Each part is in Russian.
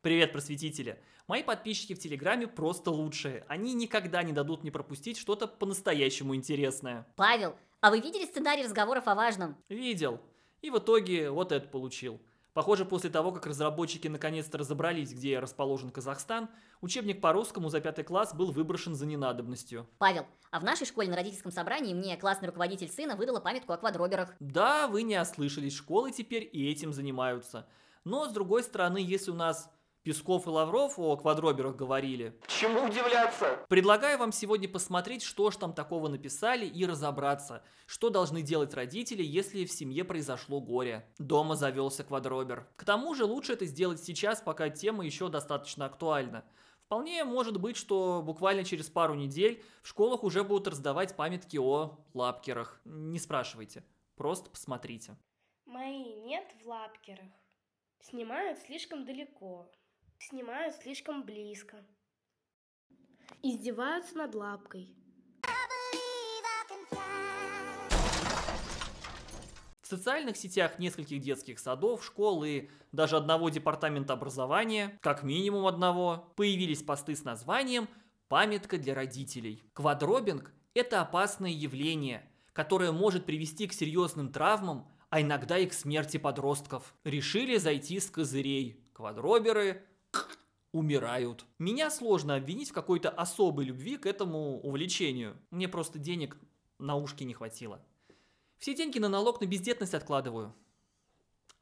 Привет, просветители! Мои подписчики в Телеграме просто лучшие. Они никогда не дадут мне пропустить что-то по-настоящему интересное. Павел, а вы видели сценарий разговоров о важном? Видел. И в итоге вот это получил. Похоже, после того, как разработчики наконец-то разобрались, где расположен Казахстан, учебник по русскому за пятый класс был выброшен за ненадобностью. Павел, а в нашей школе на родительском собрании мне классный руководитель сына выдала памятку о квадроберах. Да, вы не ослышались, школы теперь и этим занимаются. Но, с другой стороны, если у нас Песков и Лавров о квадроберах говорили. Чему удивляться? Предлагаю вам сегодня посмотреть, что ж там такого написали и разобраться, что должны делать родители, если в семье произошло горе. Дома завелся квадробер. К тому же лучше это сделать сейчас, пока тема еще достаточно актуальна. Вполне может быть, что буквально через пару недель в школах уже будут раздавать памятки о лапкерах. Не спрашивайте, просто посмотрите. Мои нет в лапкерах. Снимают слишком далеко. Снимают слишком близко. Издеваются над лапкой. В социальных сетях нескольких детских садов, школ и даже одного департамента образования, как минимум одного, появились посты с названием «Памятка для родителей». Квадробинг – это опасное явление, которое может привести к серьезным травмам, а иногда и к смерти подростков. Решили зайти с козырей. Квадроберы умирают. Меня сложно обвинить в какой-то особой любви к этому увлечению. Мне просто денег на ушки не хватило. Все деньги на налог на бездетность откладываю.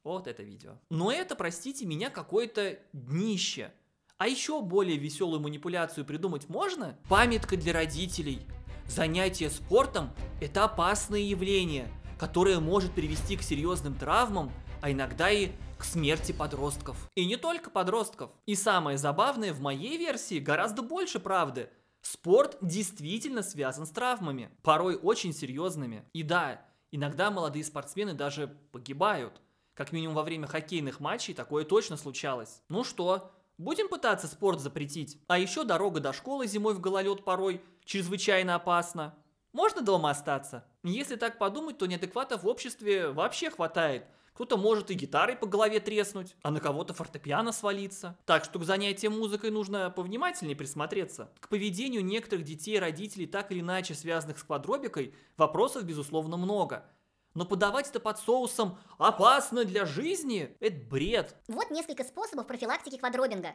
Вот это видео. Но это, простите меня, какое-то днище. А еще более веселую манипуляцию придумать можно? Памятка для родителей. Занятие спортом – это опасное явление, которое может привести к серьезным травмам а иногда и к смерти подростков. И не только подростков. И самое забавное, в моей версии гораздо больше правды. Спорт действительно связан с травмами, порой очень серьезными. И да, иногда молодые спортсмены даже погибают. Как минимум во время хоккейных матчей такое точно случалось. Ну что, будем пытаться спорт запретить? А еще дорога до школы зимой в гололед порой чрезвычайно опасна. Можно дома остаться? Если так подумать, то неадекватов в обществе вообще хватает. Кто-то может и гитарой по голове треснуть, а на кого-то фортепиано свалиться. Так что к занятиям музыкой нужно повнимательнее присмотреться. К поведению некоторых детей и родителей, так или иначе связанных с квадробикой, вопросов безусловно много – но подавать это под соусом «опасно для жизни» – это бред. Вот несколько способов профилактики квадробинга.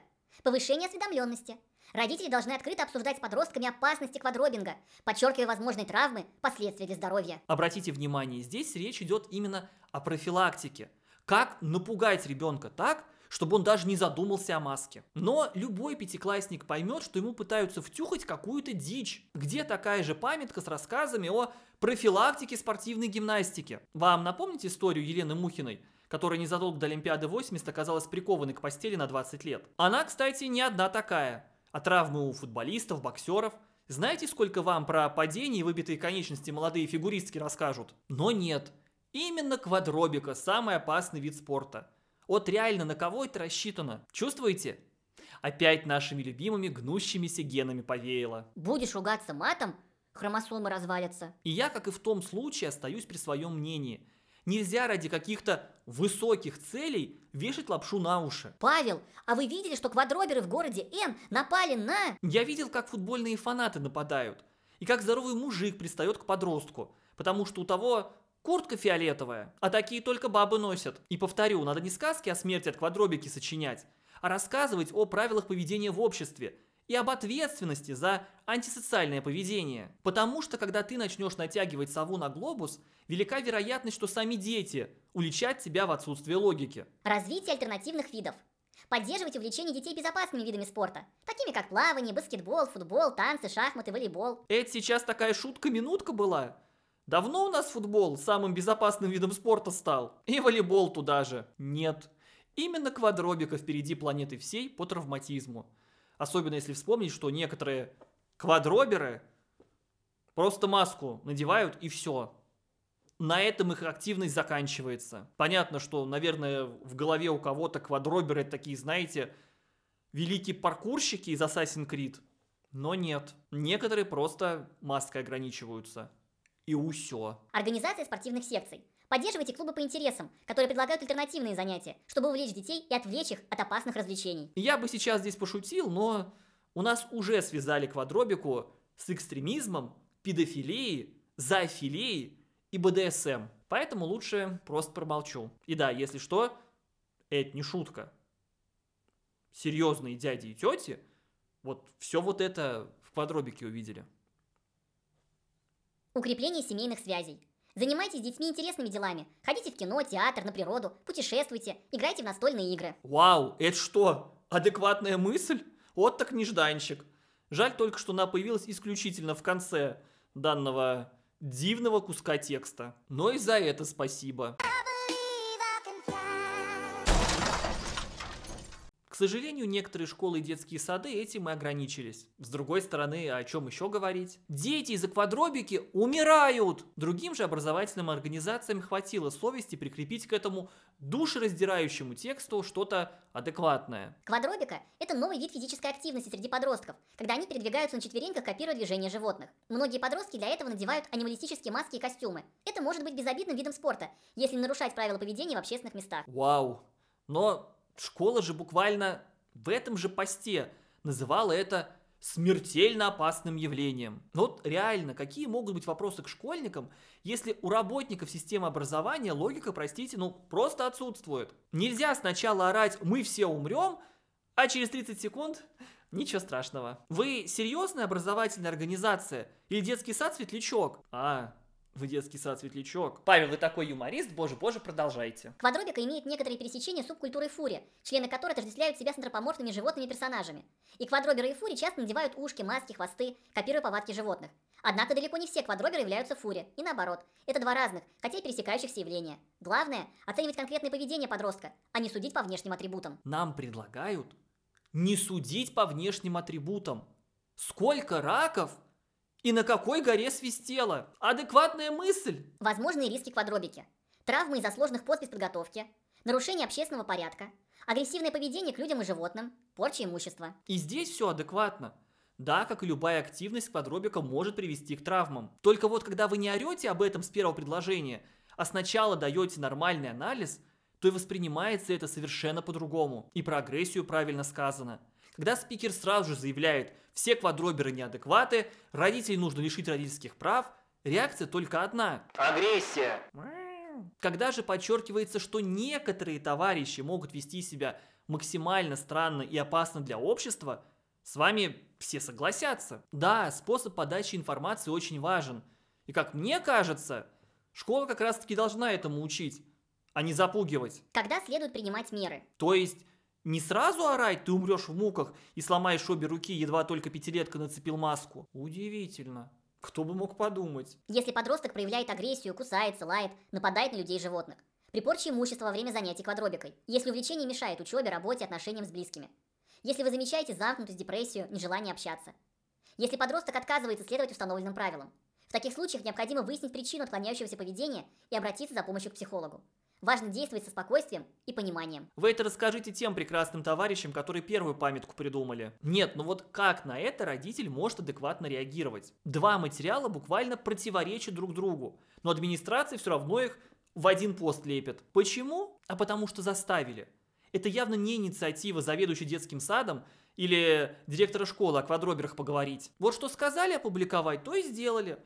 Повышение осведомленности. Родители должны открыто обсуждать с подростками опасности квадробинга, подчеркивая возможные травмы, последствия для здоровья. Обратите внимание, здесь речь идет именно о профилактике. Как напугать ребенка так, чтобы он даже не задумался о маске. Но любой пятиклассник поймет, что ему пытаются втюхать какую-то дичь. Где такая же памятка с рассказами о профилактике спортивной гимнастики? Вам напомнить историю Елены Мухиной? которая незадолго до Олимпиады 80 оказалась прикованной к постели на 20 лет. Она, кстати, не одна такая. А травмы у футболистов, боксеров – знаете, сколько вам про падение и выбитые конечности молодые фигуристки расскажут? Но нет. Именно квадробика – самый опасный вид спорта. Вот реально, на кого это рассчитано? Чувствуете? Опять нашими любимыми гнущимися генами повеяло. Будешь ругаться матом, хромосомы развалятся. И я, как и в том случае, остаюсь при своем мнении. Нельзя ради каких-то высоких целей вешать лапшу на уши. Павел, а вы видели, что квадроберы в городе Н напали на... Я видел, как футбольные фанаты нападают. И как здоровый мужик пристает к подростку. Потому что у того Куртка фиолетовая, а такие только бабы носят. И повторю, надо не сказки о смерти от квадробики сочинять, а рассказывать о правилах поведения в обществе и об ответственности за антисоциальное поведение. Потому что, когда ты начнешь натягивать сову на глобус, велика вероятность, что сами дети уличат тебя в отсутствие логики. Развитие альтернативных видов. Поддерживать увлечение детей безопасными видами спорта, такими как плавание, баскетбол, футбол, танцы, шахматы, волейбол. Это сейчас такая шутка-минутка была? Давно у нас футбол самым безопасным видом спорта стал? И волейбол туда же. Нет. Именно квадробика впереди планеты всей по травматизму. Особенно если вспомнить, что некоторые квадроберы просто маску надевают и все. На этом их активность заканчивается. Понятно, что, наверное, в голове у кого-то квадроберы такие, знаете, великие паркурщики из Assassin's Creed. Но нет. Некоторые просто маской ограничиваются. И усё. Организация спортивных секций. Поддерживайте клубы по интересам, которые предлагают альтернативные занятия, чтобы увлечь детей и отвлечь их от опасных развлечений. Я бы сейчас здесь пошутил, но у нас уже связали квадробику с экстремизмом, педофилией, зоофилией и БДСМ. Поэтому лучше просто промолчу. И да, если что, это не шутка. Серьезные дяди и тети вот все вот это в квадробике увидели. Укрепление семейных связей. Занимайтесь с детьми интересными делами. Ходите в кино, театр, на природу, путешествуйте, играйте в настольные игры. Вау, это что, адекватная мысль? Вот так нежданчик. Жаль только, что она появилась исключительно в конце данного дивного куска текста. Но и за это спасибо. сожалению, некоторые школы и детские сады этим и ограничились. С другой стороны, о чем еще говорить? Дети из аквадробики умирают! Другим же образовательным организациям хватило совести прикрепить к этому душераздирающему тексту что-то адекватное. Квадробика – это новый вид физической активности среди подростков, когда они передвигаются на четвереньках, копируя движения животных. Многие подростки для этого надевают анималистические маски и костюмы. Это может быть безобидным видом спорта, если не нарушать правила поведения в общественных местах. Вау! Но Школа же буквально в этом же посте называла это смертельно опасным явлением. Но вот реально, какие могут быть вопросы к школьникам, если у работников системы образования логика, простите, ну просто отсутствует. Нельзя сначала орать «мы все умрем», а через 30 секунд Ничего страшного. Вы серьезная образовательная организация? Или детский сад светлячок? А, в детский сад светлячок. Павел, вы такой юморист, боже, боже, продолжайте. Квадробика имеет некоторые пересечения с субкультурой фури, члены которой отождествляют себя с антропоморфными животными персонажами. И квадроберы и фури часто надевают ушки, маски, хвосты, копируя повадки животных. Однако далеко не все квадроберы являются фури, и наоборот. Это два разных, хотя и пересекающихся явления. Главное – оценивать конкретное поведение подростка, а не судить по внешним атрибутам. Нам предлагают не судить по внешним атрибутам. Сколько раков и на какой горе свистело? Адекватная мысль! Возможные риски квадробики. Травмы из-за сложных пост подготовки, нарушение общественного порядка, агрессивное поведение к людям и животным, порча имущества. И здесь все адекватно. Да, как и любая активность квадробика может привести к травмам. Только вот когда вы не орете об этом с первого предложения, а сначала даете нормальный анализ, то и воспринимается это совершенно по-другому. И про агрессию правильно сказано – когда спикер сразу же заявляет «все квадроберы неадекваты», родителей нужно лишить родительских прав, реакция только одна. Агрессия. Когда же подчеркивается, что некоторые товарищи могут вести себя максимально странно и опасно для общества, с вами все согласятся. Да, способ подачи информации очень важен. И как мне кажется, школа как раз таки должна этому учить, а не запугивать. Когда следует принимать меры? То есть не сразу орать, ты умрешь в муках и сломаешь обе руки, едва только пятилетка нацепил маску. Удивительно. Кто бы мог подумать? Если подросток проявляет агрессию, кусается, лает, нападает на людей и животных. При порче имущества во время занятий квадробикой. Если увлечение мешает учебе, работе, отношениям с близкими. Если вы замечаете замкнутость, депрессию, нежелание общаться. Если подросток отказывается следовать установленным правилам. В таких случаях необходимо выяснить причину отклоняющегося поведения и обратиться за помощью к психологу. Важно действовать со спокойствием и пониманием. Вы это расскажите тем прекрасным товарищам, которые первую памятку придумали. Нет, ну вот как на это родитель может адекватно реагировать? Два материала буквально противоречат друг другу, но администрация все равно их в один пост лепит. Почему? А потому что заставили. Это явно не инициатива заведующей детским садом или директора школы о квадроберах поговорить. Вот что сказали опубликовать, то и сделали.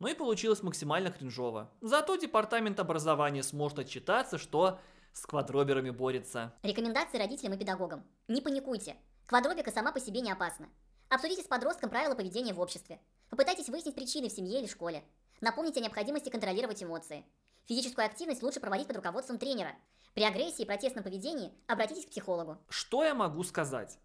Ну и получилось максимально кринжово. Зато департамент образования сможет отчитаться, что с квадроберами борется. Рекомендации родителям и педагогам. Не паникуйте. Квадробика сама по себе не опасна. Обсудите с подростком правила поведения в обществе. Попытайтесь выяснить причины в семье или школе. Напомните о необходимости контролировать эмоции. Физическую активность лучше проводить под руководством тренера. При агрессии и протестном поведении обратитесь к психологу. Что я могу сказать?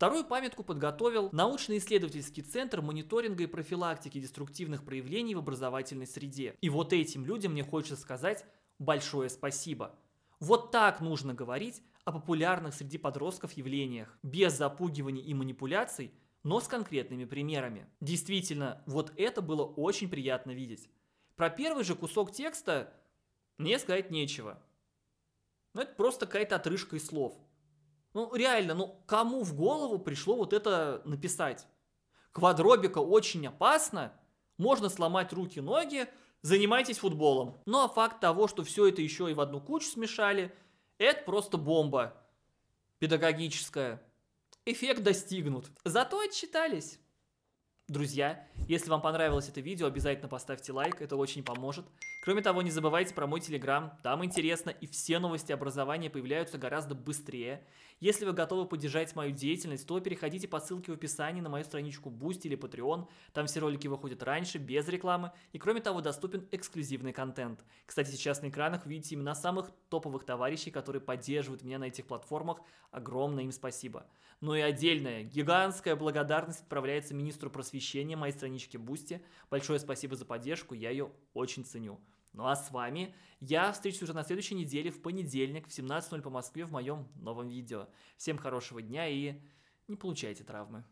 Вторую памятку подготовил научно-исследовательский центр мониторинга и профилактики деструктивных проявлений в образовательной среде. И вот этим людям мне хочется сказать большое спасибо. Вот так нужно говорить о популярных среди подростков явлениях, без запугиваний и манипуляций, но с конкретными примерами. Действительно, вот это было очень приятно видеть. Про первый же кусок текста мне сказать нечего. Но ну, это просто какая-то отрыжка из слов – ну, реально, ну, кому в голову пришло вот это написать? Квадробика очень опасно, можно сломать руки-ноги, занимайтесь футболом. Ну, а факт того, что все это еще и в одну кучу смешали, это просто бомба педагогическая. Эффект достигнут. Зато отчитались. Друзья, если вам понравилось это видео, обязательно поставьте лайк, это очень поможет. Кроме того, не забывайте про мой телеграм, там интересно и все новости образования появляются гораздо быстрее. Если вы готовы поддержать мою деятельность, то переходите по ссылке в описании на мою страничку Boost или Patreon, там все ролики выходят раньше, без рекламы, и кроме того доступен эксклюзивный контент. Кстати, сейчас на экранах видите имена самых топовых товарищей, которые поддерживают меня на этих платформах, огромное им спасибо. Ну и отдельная, гигантская благодарность отправляется министру просвещения посещение моей странички Бусти. Большое спасибо за поддержку, я ее очень ценю. Ну а с вами я встречусь уже на следующей неделе в понедельник в 17.00 по Москве в моем новом видео. Всем хорошего дня и не получайте травмы.